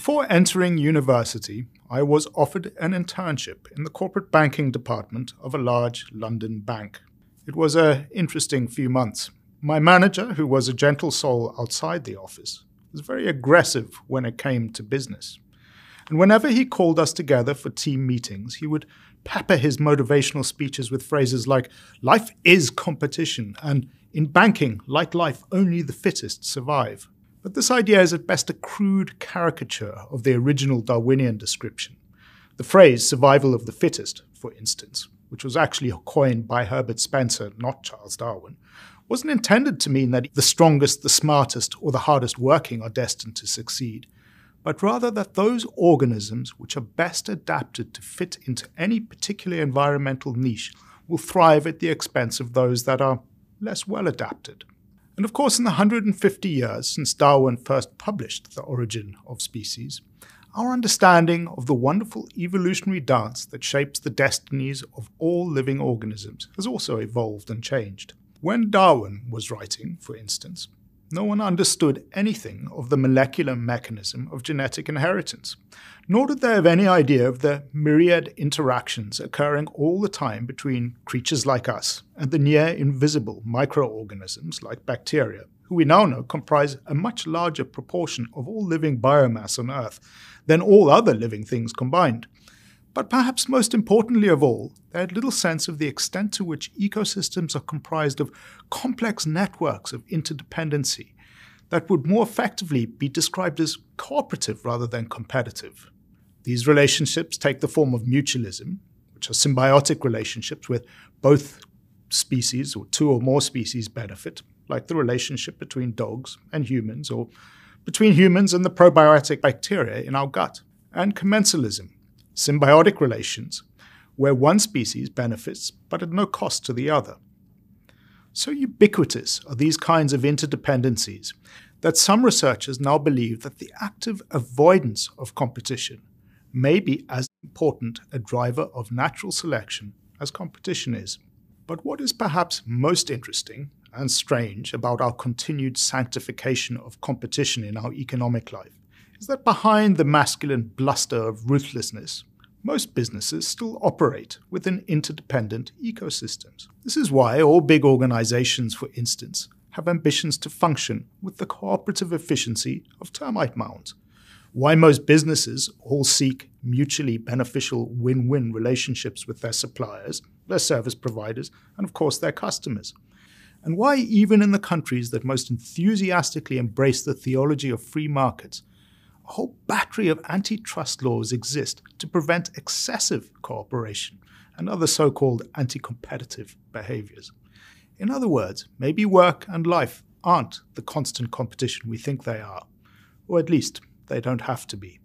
Before entering university, I was offered an internship in the corporate banking department of a large London bank. It was an interesting few months. My manager, who was a gentle soul outside the office, was very aggressive when it came to business. And whenever he called us together for team meetings, he would pepper his motivational speeches with phrases like, Life is competition, and in banking, like life, only the fittest survive. But this idea is at best a crude caricature of the original Darwinian description. The phrase survival of the fittest, for instance, which was actually coined by Herbert Spencer, not Charles Darwin, wasn't intended to mean that the strongest, the smartest, or the hardest working are destined to succeed, but rather that those organisms which are best adapted to fit into any particular environmental niche will thrive at the expense of those that are less well adapted. And of course, in the 150 years since Darwin first published The Origin of Species, our understanding of the wonderful evolutionary dance that shapes the destinies of all living organisms has also evolved and changed. When Darwin was writing, for instance, no one understood anything of the molecular mechanism of genetic inheritance, nor did they have any idea of the myriad interactions occurring all the time between creatures like us and the near invisible microorganisms like bacteria, who we now know comprise a much larger proportion of all living biomass on Earth than all other living things combined. But perhaps most importantly of all, they had little sense of the extent to which ecosystems are comprised of complex networks of interdependency that would more effectively be described as cooperative rather than competitive. These relationships take the form of mutualism, which are symbiotic relationships where both species or two or more species benefit, like the relationship between dogs and humans or between humans and the probiotic bacteria in our gut, and commensalism, symbiotic relations, where one species benefits but at no cost to the other. So ubiquitous are these kinds of interdependencies that some researchers now believe that the active avoidance of competition may be as important a driver of natural selection as competition is. But what is perhaps most interesting and strange about our continued sanctification of competition in our economic life is that behind the masculine bluster of ruthlessness most businesses still operate within interdependent ecosystems. This is why all big organizations, for instance, have ambitions to function with the cooperative efficiency of termite mounds. Why most businesses all seek mutually beneficial win win relationships with their suppliers, their service providers, and of course their customers. And why, even in the countries that most enthusiastically embrace the theology of free markets, a whole battery of antitrust laws exist to prevent excessive cooperation and other so called anti competitive behaviors. In other words, maybe work and life aren't the constant competition we think they are, or at least they don't have to be.